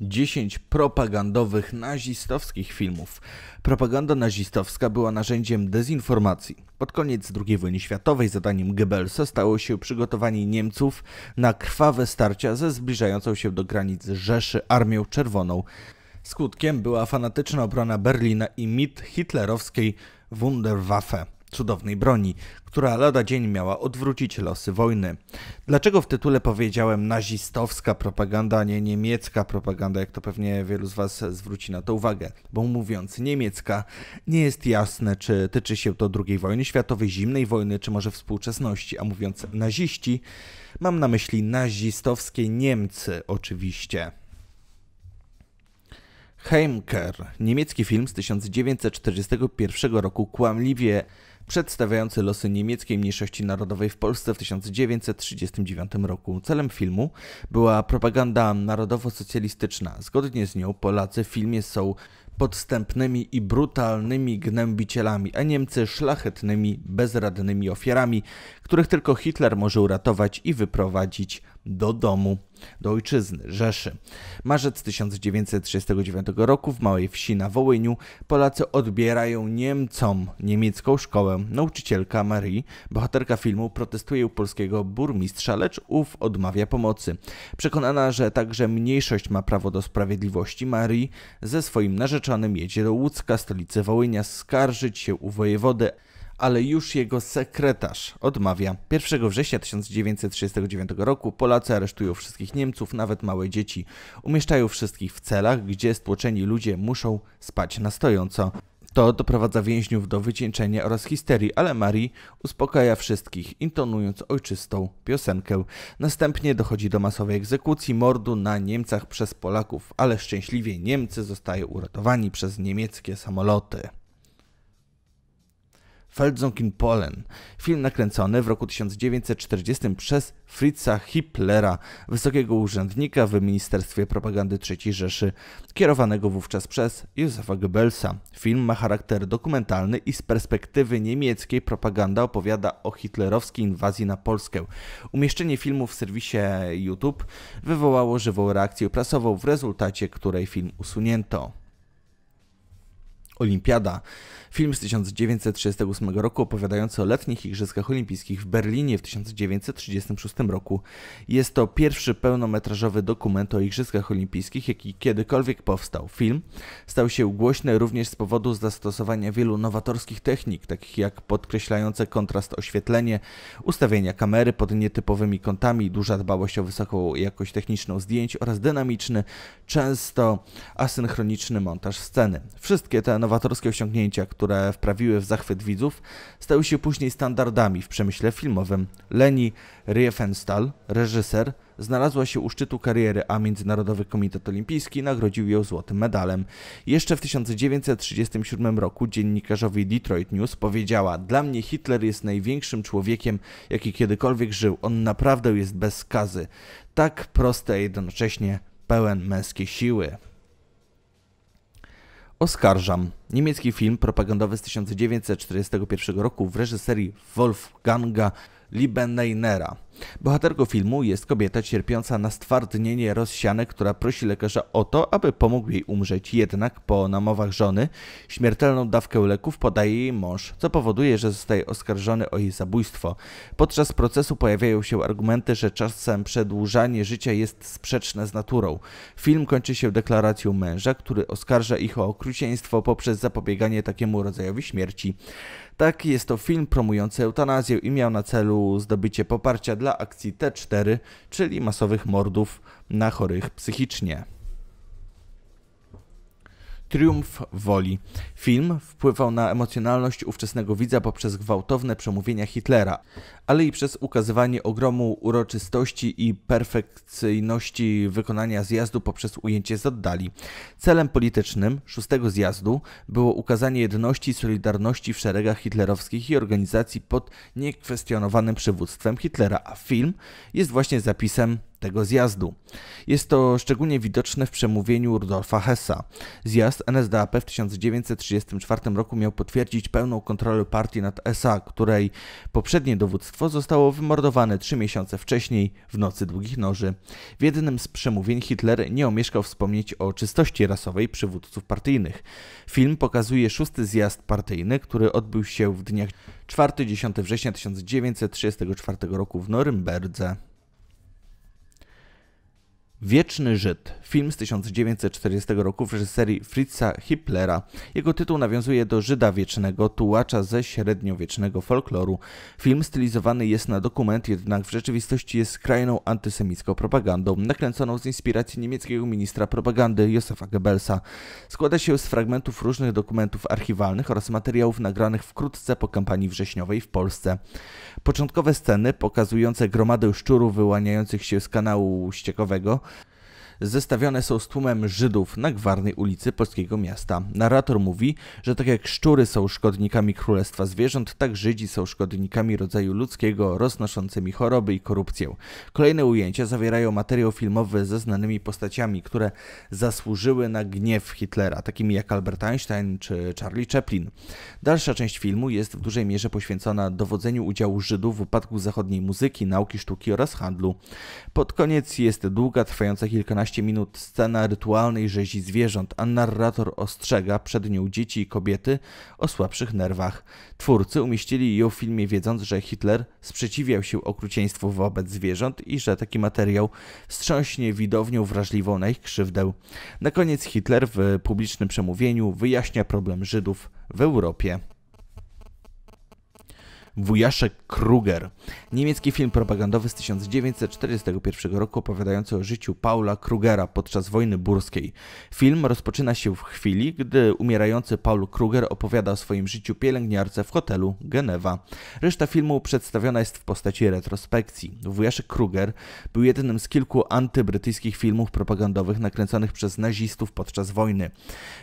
10 propagandowych nazistowskich filmów. Propaganda nazistowska była narzędziem dezinformacji. Pod koniec II wojny światowej zadaniem Goebbelsa stało się przygotowanie Niemców na krwawe starcia ze zbliżającą się do granic Rzeszy Armią Czerwoną. Skutkiem była fanatyczna obrona Berlina i mit hitlerowskiej Wunderwaffe cudownej broni, która lada dzień miała odwrócić losy wojny. Dlaczego w tytule powiedziałem nazistowska propaganda, a nie niemiecka propaganda, jak to pewnie wielu z Was zwróci na to uwagę? Bo mówiąc niemiecka, nie jest jasne, czy tyczy się to II wojny światowej, zimnej wojny, czy może współczesności, a mówiąc naziści, mam na myśli nazistowskie Niemcy oczywiście. Heimker, niemiecki film z 1941 roku, kłamliwie przedstawiający losy niemieckiej mniejszości narodowej w Polsce w 1939 roku. Celem filmu była propaganda narodowo-socjalistyczna. Zgodnie z nią Polacy w filmie są podstępnymi i brutalnymi gnębicielami, a Niemcy szlachetnymi, bezradnymi ofiarami, których tylko Hitler może uratować i wyprowadzić do domu, do ojczyzny, Rzeszy. Marzec 1939 roku w małej wsi na Wołyniu Polacy odbierają Niemcom niemiecką szkołę. Nauczycielka Marie, bohaterka filmu, protestuje u polskiego burmistrza, lecz ów odmawia pomocy. Przekonana, że także mniejszość ma prawo do sprawiedliwości, Marie ze swoim narzeczonym jedzie do Łódzka, stolicy Wołynia, skarżyć się u wojewody ale już jego sekretarz odmawia. 1 września 1939 roku Polacy aresztują wszystkich Niemców, nawet małe dzieci. Umieszczają wszystkich w celach, gdzie stłoczeni ludzie muszą spać na stojąco. To doprowadza więźniów do wycieńczenia oraz histerii, ale Marii uspokaja wszystkich, intonując ojczystą piosenkę. Następnie dochodzi do masowej egzekucji, mordu na Niemcach przez Polaków, ale szczęśliwie Niemcy zostają uratowani przez niemieckie samoloty in Polen. Film nakręcony w roku 1940 przez Fritza Hitlera, wysokiego urzędnika w Ministerstwie Propagandy III Rzeszy, kierowanego wówczas przez Józefa Goebbelsa. Film ma charakter dokumentalny i z perspektywy niemieckiej propaganda opowiada o hitlerowskiej inwazji na Polskę. Umieszczenie filmu w serwisie YouTube wywołało żywą reakcję prasową, w rezultacie której film usunięto. Olimpiada. Film z 1938 roku opowiadający o letnich Igrzyskach Olimpijskich w Berlinie w 1936 roku. Jest to pierwszy pełnometrażowy dokument o Igrzyskach Olimpijskich, jaki kiedykolwiek powstał. Film stał się głośny również z powodu zastosowania wielu nowatorskich technik, takich jak podkreślające kontrast oświetlenie, ustawienia kamery pod nietypowymi kątami, duża dbałość o wysoką jakość techniczną zdjęć oraz dynamiczny, często asynchroniczny montaż sceny. Wszystkie te nowatorskie osiągnięcia, które wprawiły w zachwyt widzów, stały się później standardami w przemyśle filmowym. Leni Riefenstahl, reżyser, znalazła się u szczytu kariery, a Międzynarodowy Komitet Olimpijski nagrodził ją złotym medalem. Jeszcze w 1937 roku dziennikarzowi Detroit News powiedziała: Dla mnie Hitler jest największym człowiekiem, jaki kiedykolwiek żył. On naprawdę jest bez skazy. Tak proste, a jednocześnie pełen męskiej siły. Oskarżam. Niemiecki film propagandowy z 1941 roku w reżyserii Wolfganga Liebeneinera. Bohaterką filmu jest kobieta cierpiąca na stwardnienie rozsiane, która prosi lekarza o to, aby pomógł jej umrzeć. Jednak po namowach żony śmiertelną dawkę leków podaje jej mąż, co powoduje, że zostaje oskarżony o jej zabójstwo. Podczas procesu pojawiają się argumenty, że czasem przedłużanie życia jest sprzeczne z naturą. Film kończy się deklaracją męża, który oskarża ich o okrucieństwo poprzez poprzez zapobieganie takiemu rodzajowi śmierci. Tak, jest to film promujący eutanazję i miał na celu zdobycie poparcia dla akcji T4, czyli masowych mordów na chorych psychicznie. Triumf woli. Film wpływał na emocjonalność ówczesnego widza poprzez gwałtowne przemówienia Hitlera, ale i przez ukazywanie ogromu uroczystości i perfekcyjności wykonania zjazdu poprzez ujęcie z oddali. Celem politycznym szóstego zjazdu było ukazanie jedności i solidarności w szeregach hitlerowskich i organizacji pod niekwestionowanym przywództwem Hitlera, a film jest właśnie zapisem tego zjazdu. Jest to szczególnie widoczne w przemówieniu Rudolfa Hessa. Zjazd NSDAP w 1934 roku miał potwierdzić pełną kontrolę partii nad SA, której poprzednie dowództwo zostało wymordowane trzy miesiące wcześniej w Nocy Długich Noży. W jednym z przemówień Hitler nie omieszkał wspomnieć o czystości rasowej przywódców partyjnych. Film pokazuje szósty zjazd partyjny, który odbył się w dniach 4-10 września 1934 roku w Norymberdze. Wieczny Żyd, film z 1940 roku w reżyserii Fritza Hitlera. Jego tytuł nawiązuje do Żyda Wiecznego, tułacza ze średniowiecznego folkloru. Film stylizowany jest na dokument, jednak w rzeczywistości jest skrajną antysemicką propagandą, nakręconą z inspiracji niemieckiego ministra propagandy Josefa Goebbelsa. Składa się z fragmentów różnych dokumentów archiwalnych oraz materiałów nagranych wkrótce po kampanii wrześniowej w Polsce. Początkowe sceny pokazujące gromadę szczurów wyłaniających się z kanału ściekowego zestawione są z tłumem Żydów na gwarnej ulicy polskiego miasta. Narrator mówi, że tak jak szczury są szkodnikami królestwa zwierząt, tak Żydzi są szkodnikami rodzaju ludzkiego, roznoszącymi choroby i korupcję. Kolejne ujęcia zawierają materiał filmowy ze znanymi postaciami, które zasłużyły na gniew Hitlera, takimi jak Albert Einstein czy Charlie Chaplin. Dalsza część filmu jest w dużej mierze poświęcona dowodzeniu udziału Żydów w upadku zachodniej muzyki, nauki sztuki oraz handlu. Pod koniec jest długa, trwająca kilkanaście 15 minut scena rytualnej rzezi zwierząt, a narrator ostrzega przed nią dzieci i kobiety o słabszych nerwach. Twórcy umieścili ją w filmie wiedząc, że Hitler sprzeciwiał się okrucieństwu wobec zwierząt i że taki materiał wstrząśnie widownią wrażliwą na ich krzywdę. Na koniec Hitler w publicznym przemówieniu wyjaśnia problem Żydów w Europie. Wujaszek Kruger. Niemiecki film propagandowy z 1941 roku opowiadający o życiu Paula Krugera podczas wojny burskiej. Film rozpoczyna się w chwili, gdy umierający Paul Kruger opowiada o swoim życiu pielęgniarce w hotelu Genewa. Reszta filmu przedstawiona jest w postaci retrospekcji. Wujaszek Kruger był jedynym z kilku antybrytyjskich filmów propagandowych nakręconych przez nazistów podczas wojny.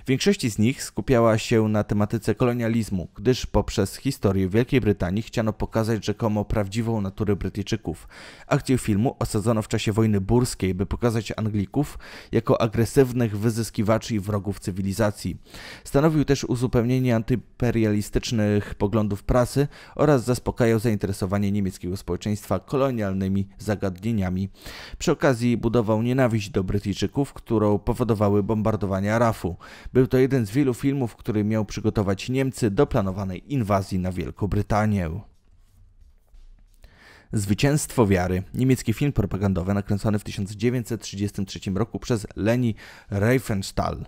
W większości z nich skupiała się na tematyce kolonializmu, gdyż poprzez historię Wielkiej Brytanii chciano pokazać rzekomo prawdziwą naturę Brytyjczyków. Akcję filmu osadzono w czasie wojny burskiej, by pokazać Anglików jako agresywnych wyzyskiwaczy i wrogów cywilizacji. Stanowił też uzupełnienie antyperialistycznych poglądów prasy oraz zaspokajał zainteresowanie niemieckiego społeczeństwa kolonialnymi zagadnieniami. Przy okazji budował nienawiść do Brytyjczyków, którą powodowały bombardowania RAF-u. Był to jeden z wielu filmów, który miał przygotować Niemcy do planowanej inwazji na Wielką Brytanię. Zwycięstwo wiary. Niemiecki film propagandowy nakręcony w 1933 roku przez Leni Riefenstahl.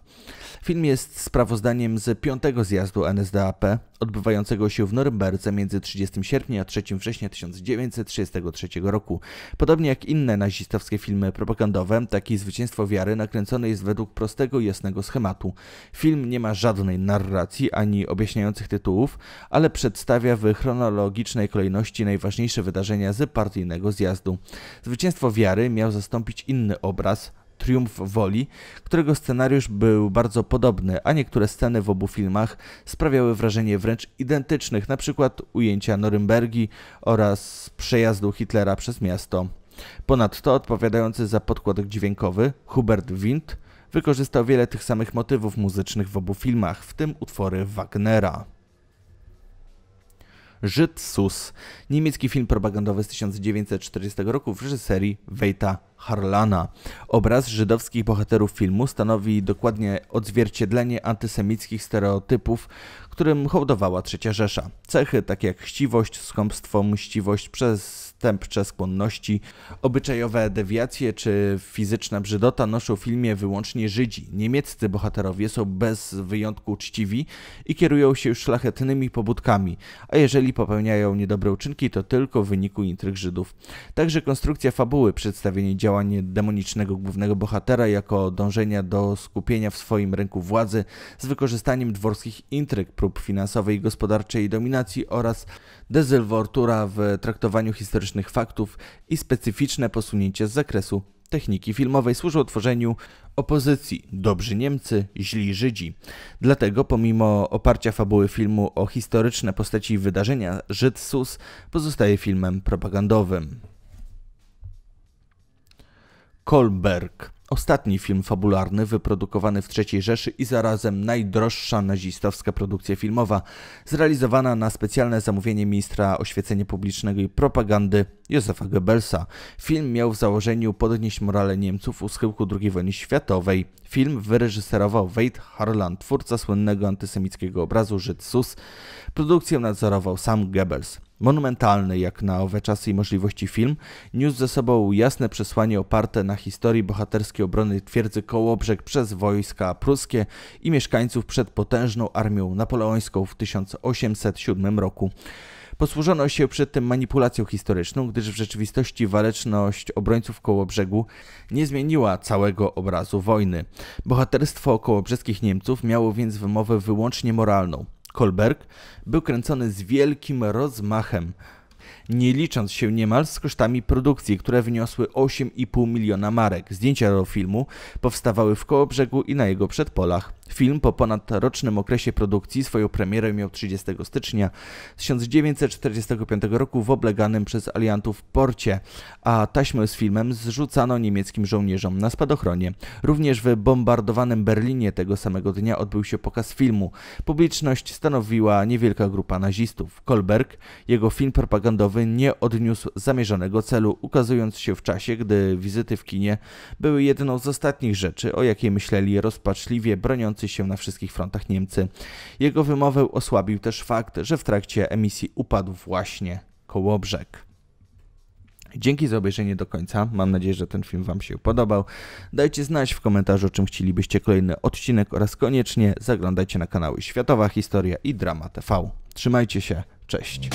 Film jest sprawozdaniem z piątego zjazdu NSDAP odbywającego się w Norymberdze między 30 sierpnia a 3 września 1933 roku. Podobnie jak inne nazistowskie filmy propagandowe, taki Zwycięstwo Wiary nakręcony jest według prostego i jasnego schematu. Film nie ma żadnej narracji ani objaśniających tytułów, ale przedstawia w chronologicznej kolejności najważniejsze wydarzenia z partyjnego zjazdu. Zwycięstwo wiary miał zastąpić inny obraz, Triumf Woli, którego scenariusz był bardzo podobny, a niektóre sceny w obu filmach sprawiały wrażenie wręcz identycznych, np. ujęcia Norymbergi oraz przejazdu Hitlera przez miasto. Ponadto odpowiadający za podkład dźwiękowy Hubert Wind wykorzystał wiele tych samych motywów muzycznych w obu filmach, w tym utwory Wagnera. Żyd Sus, niemiecki film propagandowy z 1940 roku w reżyserii Wejta Harlana. Obraz żydowskich bohaterów filmu stanowi dokładnie odzwierciedlenie antysemickich stereotypów, którym hołdowała trzecia Rzesza. Cechy takie jak chciwość, skąpstwo, mściwość, przestępcze skłonności, obyczajowe dewiacje czy fizyczna brzydota noszą w filmie wyłącznie Żydzi. Niemieccy bohaterowie są bez wyjątku uczciwi i kierują się szlachetnymi pobudkami, a jeżeli popełniają niedobre uczynki, to tylko w wyniku intryg Żydów. Także konstrukcja fabuły, przedstawienie działań demonicznego głównego bohatera jako dążenia do skupienia w swoim ręku władzy z wykorzystaniem dworskich intryg, prób finansowej i gospodarczej dominacji oraz dezylwortura w traktowaniu historycznych faktów i specyficzne posunięcie z zakresu techniki filmowej służą tworzeniu opozycji dobrzy Niemcy, źli Żydzi. Dlatego pomimo oparcia fabuły filmu o historyczne postaci i wydarzenia, Żyd Sus pozostaje filmem propagandowym. Kolberg Ostatni film fabularny wyprodukowany w III Rzeszy i zarazem najdroższa nazistowska produkcja filmowa, zrealizowana na specjalne zamówienie ministra oświecenia publicznego i propagandy Józefa Goebbelsa. Film miał w założeniu podnieść morale Niemców u schyłku II wojny światowej. Film wyreżyserował Wade Harlan, twórca słynnego antysemickiego obrazu Żyd Sus. Produkcję nadzorował sam Goebbels. Monumentalny jak na owe czasy i możliwości film, niósł ze sobą jasne przesłanie oparte na historii bohaterskiej obrony twierdzy Kołobrzeg przez wojska pruskie i mieszkańców przed potężną armią napoleońską w 1807 roku. Posłużono się przy tym manipulacją historyczną, gdyż w rzeczywistości waleczność obrońców Kołobrzegu nie zmieniła całego obrazu wojny. Bohaterstwo kołobrzeskich Niemców miało więc wymowę wyłącznie moralną. Kolberg był kręcony z wielkim rozmachem nie licząc się niemal z kosztami produkcji, które wyniosły 8,5 miliona marek. Zdjęcia do filmu powstawały w Kołobrzegu i na jego przedpolach. Film po ponadrocznym okresie produkcji swoją premierę miał 30 stycznia 1945 roku w obleganym przez aliantów porcie, a taśmę z filmem zrzucano niemieckim żołnierzom na spadochronie. Również w bombardowanym Berlinie tego samego dnia odbył się pokaz filmu. Publiczność stanowiła niewielka grupa nazistów. Kolberg, jego film propagandowy filmowy nie odniósł zamierzonego celu, ukazując się w czasie, gdy wizyty w kinie były jedną z ostatnich rzeczy, o jakiej myśleli rozpaczliwie broniący się na wszystkich frontach Niemcy. Jego wymowę osłabił też fakt, że w trakcie emisji upadł właśnie Kołobrzeg. Dzięki za obejrzenie do końca. Mam nadzieję, że ten film Wam się podobał. Dajcie znać w komentarzu, czym chcielibyście kolejny odcinek oraz koniecznie zaglądajcie na kanały Światowa Historia i Drama TV. Trzymajcie się. Cześć.